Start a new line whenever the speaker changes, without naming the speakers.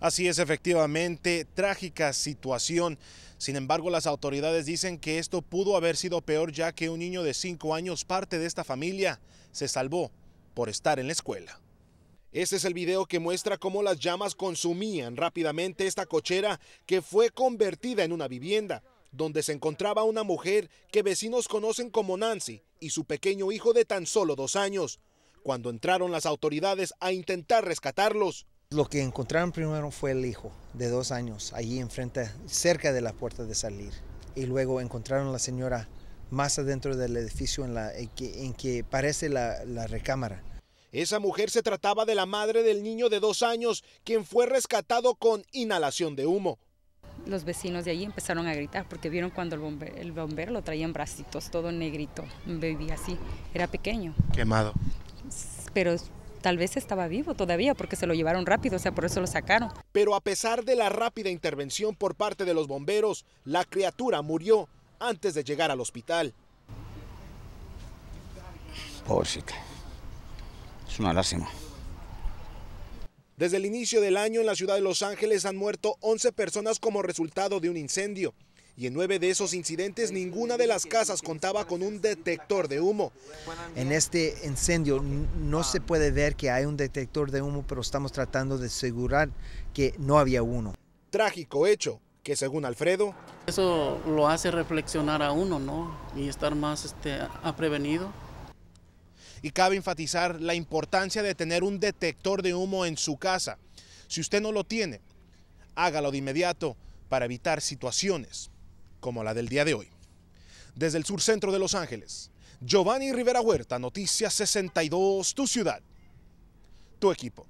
Así es, efectivamente, trágica situación. Sin embargo, las autoridades dicen que esto pudo haber sido peor ya que un niño de 5 años, parte de esta familia, se salvó por estar en la escuela. Este es el video que muestra cómo las llamas consumían rápidamente esta cochera que fue convertida en una vivienda, donde se encontraba una mujer que vecinos conocen como Nancy y su pequeño hijo de tan solo dos años. Cuando entraron las autoridades a intentar rescatarlos,
lo que encontraron primero fue el hijo de dos años, allí enfrente, cerca de la puerta de salir. Y luego encontraron a la señora más adentro del edificio en, la, que, parece
la, recámara. Esa mujer se trataba de la madre del niño de dos años, quien fue rescatado con inhalación de humo.
Los vecinos de allí empezaron a gritar porque vieron cuando el bombero, lo traía en bracitos, todo negrito, un bebé así, era pequeño. Quemado. Pero tal vez estaba vivo todavía porque se lo llevaron rápido, o sea, por eso lo sacaron.
Pero a pesar de la rápida intervención por parte de los bomberos, la criatura murió antes de llegar al hospital.
Pobrecita, es una lástima.
Desde el inicio del año en la ciudad de Los Ángeles han muerto 11 personas como resultado de un incendio y en nueve de esos incidentes ninguna de las casas contaba con un detector de humo.
En este incendio no se puede ver que hay un detector de humo, pero estamos tratando de asegurar que no había uno.
Trágico hecho que según Alfredo... Eso lo hace reflexionar a uno, ¿no? Y estar más este, prevenido y cabe enfatizar la importancia de tener un detector de humo en su casa. Si usted no lo tiene, hágalo de inmediato para evitar situaciones como la del día de hoy. Desde el sur centro de Los Ángeles, Giovanni Rivera Huerta, Noticias 62, tu ciudad, tu equipo.